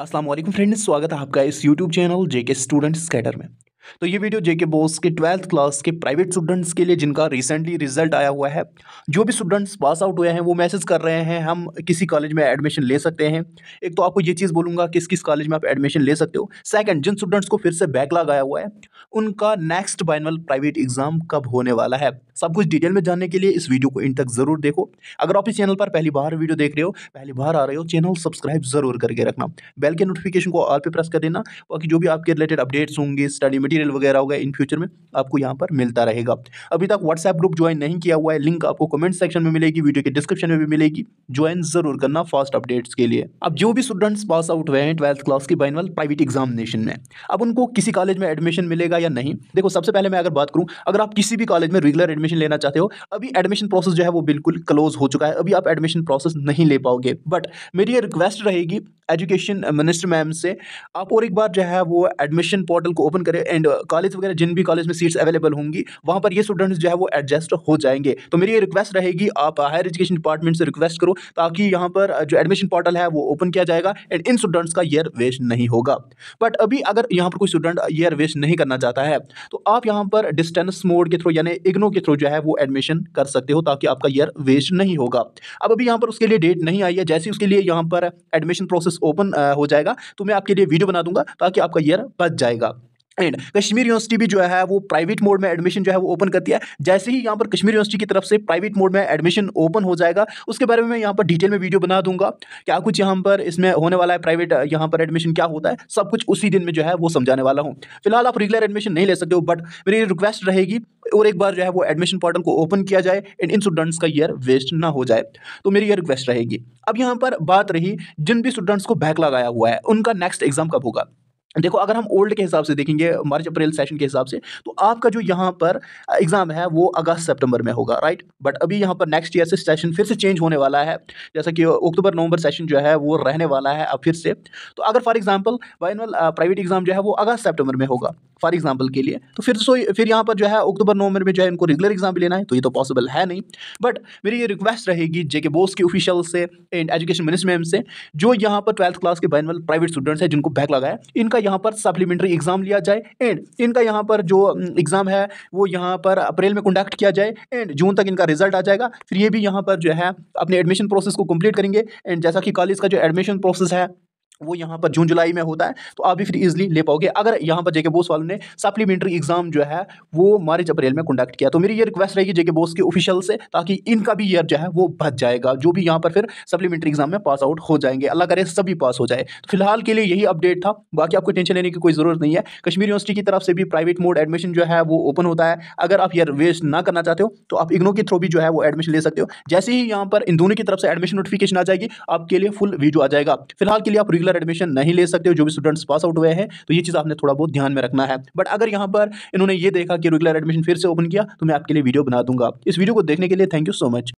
Aslam friends स्वागत है आपका इस YouTube channel JK student scatter में तो ये वीडियो जेके बोस के ट्वेल्थ क्लास के प्राइवेट स्टूडेंट्स के लिए जिनका रिसेंटली रिजल्ट आया हुआ है जो भी स्टूडेंट्स पास आउट हुए हैं वो मैसेज कर रहे हैं हम किसी कॉलेज में एडमिशन ले सकते हैं एक तो आपको ये चीज़ बोलूँगा किस किस कॉलेज में आप एडमिशन ले सकते हो सेकंड जिन स्टूडेंट्स को फिर से बैकलॉग आया हुआ है उनका नेक्स्ट बाइनल प्राइवेट एग्ज़ाम कब होने वाला है सब कुछ डिटेल में जानने के लिए इस वीडियो को इन तक ज़रूर देखो अगर आप इस चैनल पर पहली बार वीडियो देख रहे हो पहली बार आ रहे हो चैनल सब्सक्राइब ज़रूर करके रखना बेल के नोटिफिकेशन को ऑल पे प्रेस कर देना बाकी जो भी आपके रिलेटेड अपडेट्स होंगे स्टडी मटीरियल मटेरियल वगैरह होगा इन फ्यूचर में आपको यहाँ पर मिलता रहेगा अभी तक व्हाट्सएप ग्रुप ज्वाइन नहीं किया हुआ है लिंक आपको कमेंट सेक्शन में मिलेगी वीडियो के डिस्क्रिप्शन में भी मिलेगी ज्वाइन जरूर करना फास्ट अपडेट्स के लिए अब जो भी स्टूडेंट्स पास आउट हुए हैं ट्वेल्थ क्लास की बाइनवल प्राइवेट एग्जामिनेशन में अब उनको किसी कॉलेज में एडमिशन मिलेगा या नहीं देखो सबसे पहले मैं अगर बात करूँ अगर आप किसी भी कॉलेज में रेगुलर एडमिशन लेना चाहते हो अभी एडमिशन प्रोसेस जो है वो बिल्कुल क्लोज हो चुका है अभी आप एडमिशन प्रोसेस नहीं ले पाओगे बट मेरी ये रिक्वेस्ट रहेगी एजुकेशन मिनिस्टर मैम से आप और एक बार जो है वो एडमिशन पोर्टल को ओपन करें एंड एंड कॉलेज uh, वगैरह जिन भी कॉलेज में सीट्स अवेलेबल होंगी वहाँ पर ये स्टूडेंट्स जो है वो एडजस्ट हो जाएंगे तो मेरी ये रिक्वेस्ट रहेगी आप हायर एजुकेशन डिपार्टमेंट से रिक्वेस्ट करो ताकि यहाँ पर uh, जो एडमिशन पोर्टल है वो ओपन किया जाएगा एंड इन स्टूडेंट्स का ईयर वेस्ट नहीं होगा बट अभी अगर यहाँ पर कोई स्टूडेंट ईयर वेस्ट नहीं करना चाहता है तो आप यहाँ पर डिस्टेंस मोड के थ्रू यानी इग्नो के थ्रू जो है वो एडमिशन कर सकते हो ताकि आपका ईयर वेस्ट नहीं होगा अब अभी यहाँ पर उसके लिए डेट नहीं आई है जैसे उसके लिए यहाँ पर एडमिशन प्रोसेस ओपन हो जाएगा तो मैं आपके लिए वीडियो बना दूंगा ताकि आपका ईयर बच जाएगा एंड कश्मीर यूनिवर्सिटी भी जो है वो प्राइवेट मोड में एडमिशन जो है वो ओपन करती है जैसे ही यहाँ पर कश्मीर यूनिवर्सिटी की तरफ से प्राइवेट मोड में एडमिशन ओपन हो जाएगा उसके बारे में मैं यहाँ पर डिटेल में वीडियो बना दूंगा क्या कुछ यहाँ पर इसमें होने वाला है प्राइवेट यहाँ पर एडमिशन क्या होता है सब कुछ उसी दिन में जो है वो समझाने वाला हूँ फिलहाल आप रेगुलर एडमिशन नहीं ले सकते हो बट मेरी रिक्वेस्ट रहेगी और एक बार जो है वो एडमिशन पोर्टल को ओपन किया जाए एंड इन स्टूडेंट्स का ईयर वेस्ट ना हो जाए तो मेरी ये रिक्वेस्ट रहेगी अब यहाँ पर बात रही जिन भी स्टूडेंट्स को बैक लगाया हुआ है उनका नेक्स्ट एग्जाम कब होगा देखो अगर हम ओल्ड के हिसाब से देखेंगे मार्च अप्रैल सेशन के हिसाब से तो आपका जो यहाँ पर एग्ज़ाम है वो अगस्त सितंबर में होगा राइट बट अभी यहाँ पर नेक्स्ट ईयर से सेशन फिर से चेंज होने वाला है जैसा कि अक्टूबर नवंबर सेशन जो है वो रहने वाला है अब फिर से तो अगर for example final private exam जो है वो अगस्त सेप्टेम्बर में होगा फॉर एग्जाम्पल के लिए तो फिर सो फिर यहाँ पर जो है अक्टूबर नवंबर में जो है इनको रेगुलर एग्जाम भी लेना है तो ये तो पॉसिबल है नहीं बट मेरी ये रिक्वेस्ट रहेगी जे के बोस के ऑफिशियल से एंड एजुकेशन मिनिस्टर मैम से जो यहाँ पर ट्वेल्थ क्लास के बैन प्राइवेट स्टूडेंट्स हैं जिनको बैक लगाया इनका यहाँ पर सप्लीमेंट्री एग्जाम लिया जाए एंड इनका यहाँ पर जो एग्ज़ाम है वो यहाँ पर अप्रैल में कंडक्ट किया जाए एंड जून तक इनका रिजल्ट आ जाएगा फिर ये भी यहाँ पर जो है अपने एडमिशन प्रोसेस को कंप्लीट करेंगे एंड जैसा कि कॉलेज का जो एडमिशन प्रोसेस है वो यहाँ पर जून जुलाई में होता है तो आप भी फिर इजीली ले पाओगे अगर यहाँ पर जेके बोस वालों ने सप्लीमेंट्री एग्जाम जो है वो मार्च अप्रैल में कंडक्ट किया तो मेरी ये रिक्वेस्ट रहेगी जेके बोस के ऑफिशियल से ताकि इनका भी ईयर जो है वो बच जाएगा जो भी यहाँ पर फिर सप्लीमेंट्री एग्जाम में पास आउट हो जाएंगे अल्लाह करे सभी पास हो जाए तो फिलहाल के लिए यही अपडेट था बाकी आपको टेंशन लेने की कोई ज़रूरत नहीं है कश्मीर यूनिवर्सिटी की तरफ से भी प्राइवेट मोड एडमिशन जो है वो ओपन होता है अगर आप ईयर वेस्ट ना करना चाहते हो तो आप इग्नो के थ्रू भी जो है वो एडमिशन ले सकते हो जैसे ही यहाँ पर इन दोनों की तरफ से एडमिशन नोटिफिकेशन आ जाएगी आपके लिए फुल वीडियो आ जाएगा फिलहाल के लिए आप रेगुलर एडमिशन नहीं ले सकते हो जो भी स्टूडेंट्स पास आउट हुए हैं तो ये चीज़ आपने थोड़ा बहुत ध्यान में रखना है बट अगर यहाँ पर इन्होंने ये देखा कि रेगुलर एडमिशन फिर से ओपन किया तो मैं आपके लिए वीडियो बना दूंगा इस वीडियो को देखने के लिए थैंक यू सो मच